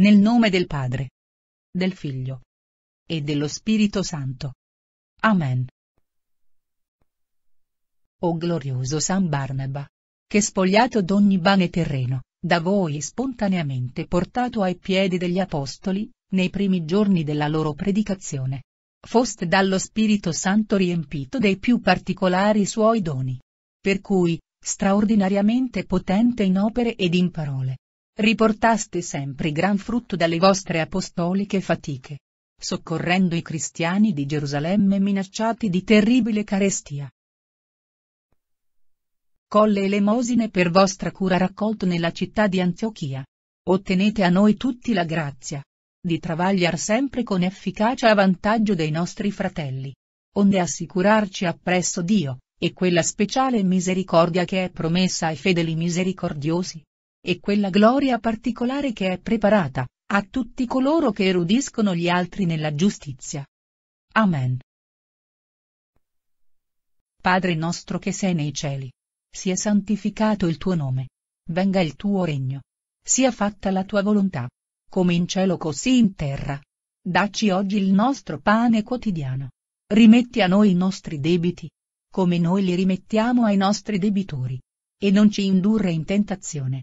Nel nome del Padre, del Figlio e dello Spirito Santo. Amen. O glorioso San Barnaba, che spogliato d'ogni bane terreno, da voi spontaneamente portato ai piedi degli Apostoli, nei primi giorni della loro predicazione, foste dallo Spirito Santo riempito dei più particolari suoi doni. Per cui, straordinariamente potente in opere ed in parole, riportaste sempre gran frutto dalle vostre apostoliche fatiche, soccorrendo i cristiani di Gerusalemme minacciati di terribile carestia. Colle elemosine per vostra cura raccolto nella città di Antiochia. Ottenete a noi tutti la grazia di travagliar sempre con efficacia a vantaggio dei nostri fratelli, onde assicurarci appresso Dio, e quella speciale misericordia che è promessa ai fedeli misericordiosi, e quella gloria particolare che è preparata a tutti coloro che erudiscono gli altri nella giustizia. Amen. Padre nostro che sei nei cieli, sia santificato il tuo nome, venga il tuo regno, sia fatta la tua volontà, come in cielo così in terra. Dacci oggi il nostro pane quotidiano. Rimetti a noi i nostri debiti, come noi li rimettiamo ai nostri debitori. E non ci indurre in tentazione,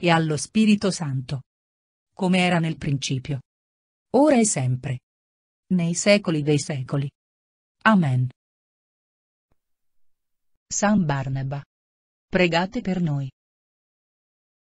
e allo Spirito Santo. Come era nel principio. Ora e sempre. Nei secoli dei secoli. Amen. San Barnaba. Pregate per noi.